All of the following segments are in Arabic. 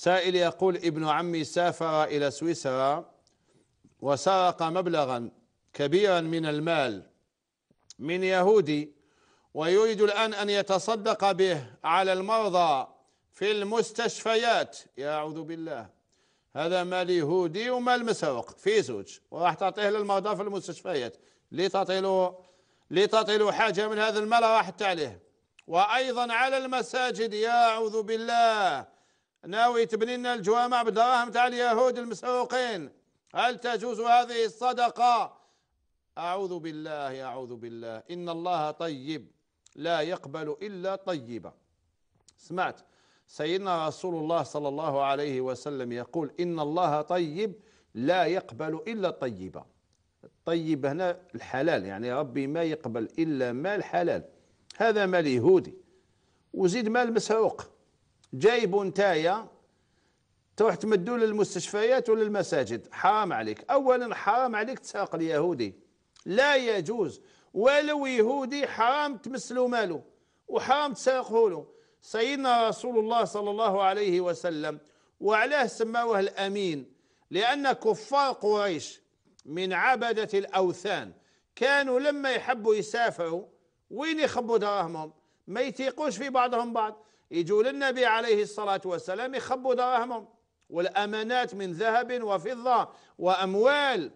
سائل يقول ابن عمي سافر إلى سويسرا وسرق مبلغا كبيرا من المال من يهودي ويريد الآن أن يتصدق به على المرضى في المستشفيات يا اعوذ بالله هذا مال يهودي ومال مسروق في زوج وراح تعطيه للمرضى في المستشفيات لتطيل لتطيل حاجة من هذا المال راحت عليه وأيضا على المساجد يا اعوذ بالله ناوي تبني لنا الجوامع بدراهم تاع اليهود المسحوقين هل تجوز هذه الصدقة أعوذ بالله أعوذ بالله إن الله طيب لا يقبل إلا طيبا سمعت سيدنا رسول الله صلى الله عليه وسلم يقول إن الله طيب لا يقبل إلا طيبا الطيب هنا الحلال يعني ربي ما يقبل إلا مال حلال هذا مال يهودي وزيد مال مسروق جايبو نتايا تروح تمدو للمستشفيات وللمساجد حرام عليك اولا حرام عليك تساق اليهودي لا يجوز ولو يهودي حرام تمسلو مالو وحرام تساقه له سيدنا رسول الله صلى الله عليه وسلم وعلاه سماوه الامين لان كفار قريش من عبده الاوثان كانوا لما يحبوا يسافروا وين يخبوا دراهمهم ما يتيقوش في بعضهم بعض يجوا للنبي عليه الصلاة والسلام يخبوا دراهمهم والأمانات من ذهب وفضة وأموال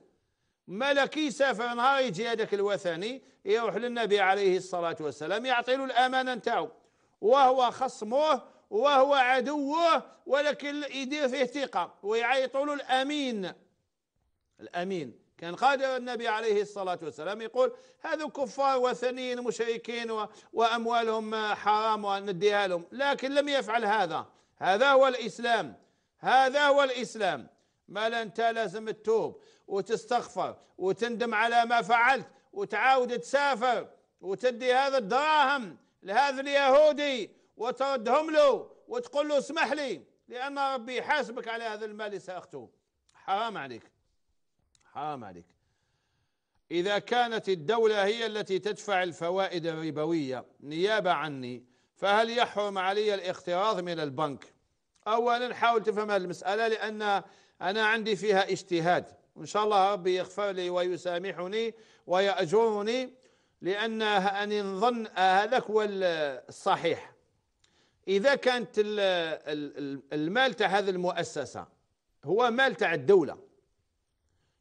ملكي سافر نهار يجي هذاك الوثني يروح للنبي عليه الصلاة والسلام يعطي له الأمانة نتاعو وهو خصمه وهو عدوه ولكن يدير فيه ثقة ويعيط له الأمين الأمين كان قادر النبي عليه الصلاة والسلام يقول هذو كفار وثنيين مشركين وأموالهم حرام ونديها لهم لكن لم يفعل هذا هذا هو الإسلام هذا هو الإسلام ما أنت لازم تتوب وتستغفر وتندم على ما فعلت وتعاود تسافر وتدي هذا الدراهم لهذا اليهودي وتردهم له وتقول له اسمح لي لأن ربي حاسبك على هذا المال سأخته حرام عليك حرام عليك إذا كانت الدولة هي التي تدفع الفوائد الربوية نيابة عني فهل يحرم علي الاقتراض من البنك أولا حاول تفهم هذه المسألة لأن أنا عندي فيها اجتهاد وإن شاء الله ربي يغفر لي ويسامحني ويأجرني لأن أن نظن هذاك هو الصحيح إذا كانت المال تاع هذه المؤسسة هو مال تاع الدولة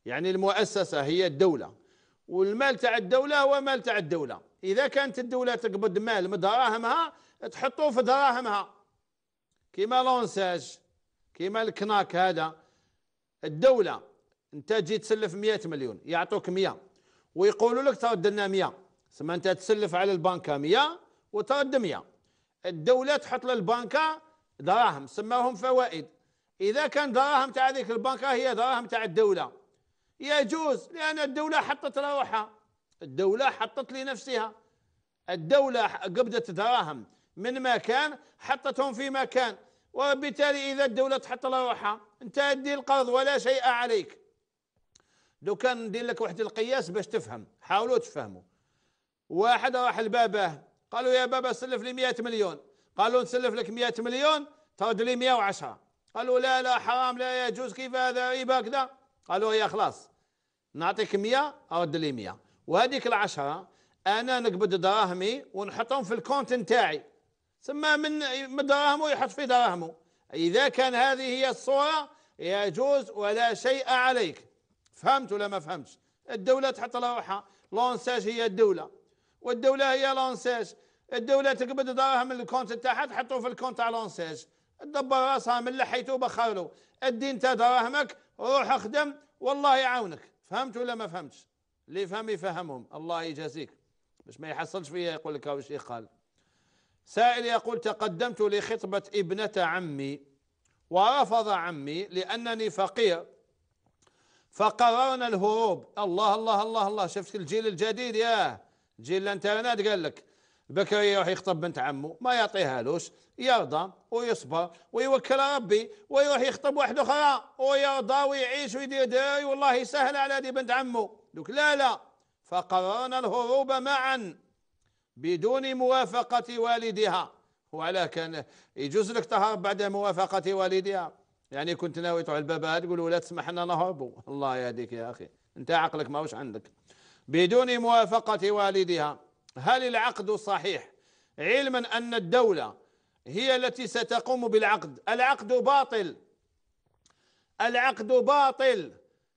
يعني المؤسسة هي الدولة والمال تاع الدولة هو مال تاع الدولة إذا كانت الدولة تقبض مال من دراهمها تحطوه في دراهمها كيما لونساج كيما الكناك هذا الدولة أنت تجي تسلف 100 مليون يعطوك 100 ويقولوا لك ترد لنا 100 سما أنت تسلف على البنكة 100 وترد 100 الدولة تحط للبنكة دراهم سماهم فوائد إذا كان دراهم تاع هذيك البنكة هي دراهم تاع الدولة يجوز لأن الدولة حطت روحها الدولة حطت لنفسها الدولة قبضت دراهم من مكان حطتهم في مكان وبالتالي إذا الدولة تحط روحها أنت أدي القرض ولا شيء عليك لو كان ندير لك واحد القياس باش تفهم حاولوا تفهموا واحد راح لباباه قالوا يا بابا سلف لي 100 مليون قالوا نسلف لك 100 مليون ترد لي 110 قالوا لا لا حرام لا يجوز كيف هذا ربا كذا قالوا يا خلاص نعطيك 100 ارد لي 100 وهذيك العشرة انا نقبض دراهمي ونحطهم في الكونت نتاعي ثم من دراهمه يحط في دراهمه اذا كان هذه هي الصوره يجوز ولا شيء عليك فهمت ولا ما فهمتش الدوله تحط روحها لونساج هي الدوله والدوله هي لونساج الدوله تقبض دراهم من الكونت تاعها تحطه في الكونت تاع لونساج تدبر راسها من لحيته بخرلو ادي انت دراهمك روح اخدم والله يعاونك فهمت ولا ما فهمتش اللي يفهم يفهمهم الله يجازيك باش ما يحصلش فيا يقول لك واش قال سائل يقول تقدمت لخطبة ابنة عمي ورفض عمي لأنني فقير فقررنا الهروب الله الله الله الله شفت الجيل الجديد يا جيل الانترنت قال لك بكري يروح يخطب بنت عمه ما يعطيها لوش يرضى ويصبر ويوكل ربي ويروح يخطب واحد اخرى ويرضى ويعيش ويدير داري والله يسهل على هذه بنت عمه دوك لا لا فقررنا الهروب معا بدون موافقة والدها وعلى كان يجوز لك تهرب بعد موافقة والدها يعني كنت ناوي تروح لبابها تقول ولا تسمح لنا نهربوا الله يهديك يا أخي أنت عقلك ماهوش عندك بدون موافقة والدها هل العقد صحيح علما أن الدولة هي التي ستقوم بالعقد العقد باطل العقد باطل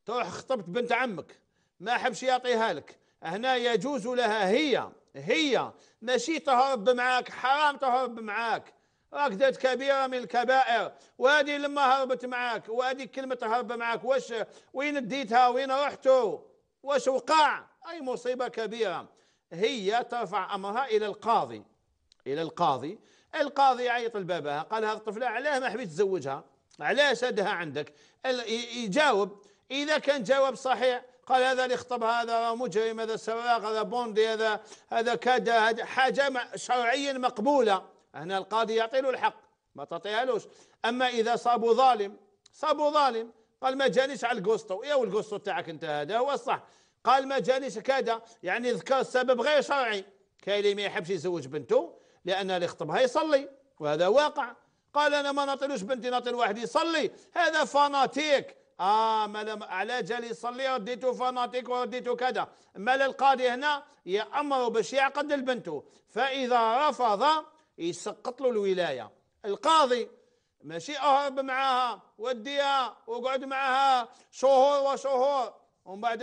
تو خطبت بنت عمك ما حبش يعطيها لك هنا يجوز لها هي هي ماشي تهرب معاك حرام تهرب معاك راك درت كبيره من الكبائر وهذه لما هربت معاك وهذه كلمه هرب معاك واش وين ديتها وين رحتوا واش وقع اي مصيبه كبيره هي ترفع أمرها إلى القاضي إلى القاضي القاضي يعيط لباباها قال هذه الطفلة علاه ما حبيت تزوجها علاه سدها عندك يجاوب إذا كان جواب صحيح قال هذا اللي خطب هذا مجرم هذا سراق هذا بوندي هذا هذا كذا هذا حاجة شرعيا مقبولة هنا القاضي يعطي له الحق ما تعطيهالوش أما إذا صابوا ظالم صابوا ظالم قال ما جانيش على القسطو يا والقسطو تاعك انت هذا هو الصح قال ما جانيش كذا يعني ذكر السبب غير شرعي كاين اللي ما يحبش يزوج بنته لان اللي خطبها يصلي وهذا واقع قال انا ما نعطيلوش بنتي نعطي واحد يصلي هذا فاناتيك اه ما على جالي يصلي رديته فاناتيك ورديته كذا ما القاضي هنا يامره باش يعقد لبنته فاذا رفض يسقط له الولايه القاضي ماشي اهرب معاها وديها وقعد معاها شهور وشهور ومن بعد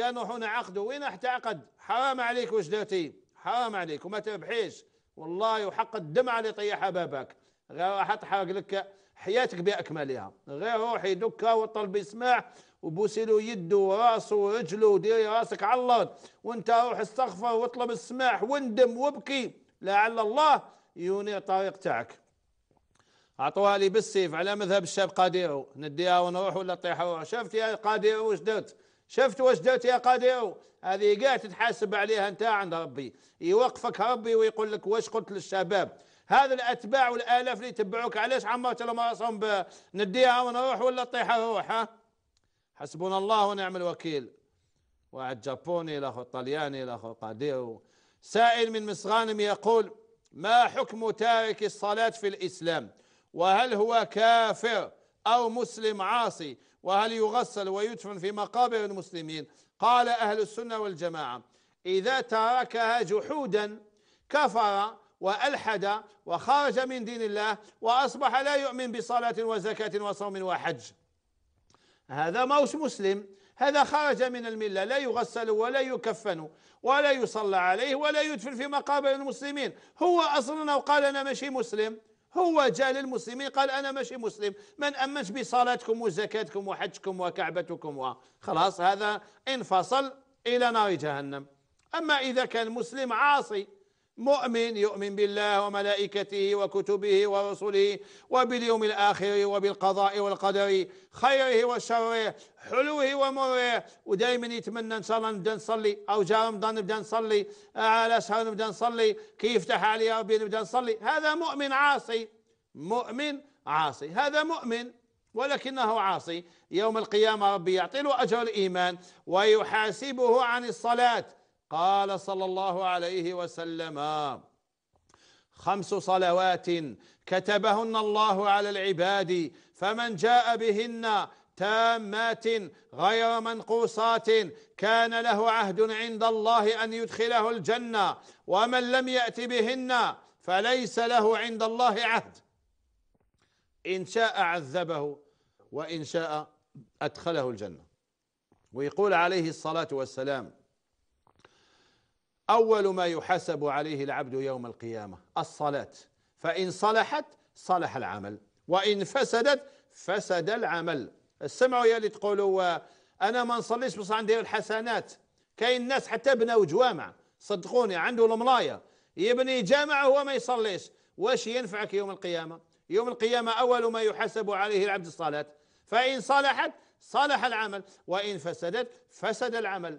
قال نروحون عقدوا وين راح تعقد حرام عليك واش درتي حرام عليك وما تربحيش والله وحق الدمعة اللي طيحها باباك غير راح تحرق لك حياتك بأكملها غير روحي دكا وطلبي سماع وبوسي له يده وراسه ورجله وديري راسك على الارض وانت روح استغفر واطلب السماح واندم وابكي لعل الله يوني الطريق تاعك عطوها لي بالسيف على مذهب الشاب قادير نديها ونروح ولا طيح روح شفت يا قادير واش درت شفت واش درت يا قادر هذه كاع تتحاسب عليها انت عند ربي يوقفك ربي ويقول لك واش قلت للشباب هذا الاتباع والالاف اللي يتبعوك علاش عمرت لهم راسهم نديها ونروح ولا طيح الروح ها حسبنا الله ونعم الوكيل واحد جابوني لاخو طلياني لاخو قادر سائل من مصغانم يقول ما حكم تارك الصلاه في الاسلام وهل هو كافر او مسلم عاصي وهل يغسل ويدفن في مقابر المسلمين قال أهل السنة والجماعة إذا تركها جحودا كفر وألحد وخرج من دين الله وأصبح لا يؤمن بصلاة وزكاة وصوم وحج هذا موش مسلم هذا خرج من الملة لا يغسل ولا يكفن ولا يصلى عليه ولا يدفن في مقابر المسلمين هو أصلا قال أنا ماشي مسلم هو جاء للمسلمين قال أنا ماشي مسلم من أمنش بصلاتكم وزكاتكم وحجكم وكعبتكم وخلاص هذا انفصل إلى نار جهنم أما إذا كان مسلم عاصي مؤمن يؤمن بالله وملائكته وكتبه ورسله وباليوم الآخر وبالقضاء والقدر خيره وشره حلوه ومره ودائما يتمنى ان شاء الله نبدا نصلي او جاء رمضان نبدا نصلي على شهر نبدا نصلي كيف يفتح علي ربي نبدا نصلي هذا مؤمن عاصي مؤمن عاصي هذا مؤمن ولكنه عاصي يوم القيامة ربي يعطي له أجر الإيمان ويحاسبه عن الصلاة قال صلى الله عليه وسلم خمس صلوات كتبهن الله على العباد فمن جاء بهن تامات غير منقوصات كان له عهد عند الله أن يدخله الجنة ومن لم يأت بهن فليس له عند الله عهد إن شاء عذبه وإن شاء أدخله الجنة ويقول عليه الصلاة والسلام أول ما يحاسب عليه العبد يوم القيامة الصلاة فإن صلحت صلح العمل وإن فسدت فسد العمل سمعوا يا اللي تقولوا أنا ما نصليش بصح ندير الحسنات كاين ناس حتى بنوا جوامع صدقوني عنده الملاية يبني جامع هو ما يصليش واش ينفعك يوم القيامة يوم القيامة أول ما يحاسب عليه العبد الصلاة فإن صلحت صلح العمل وإن فسدت فسد العمل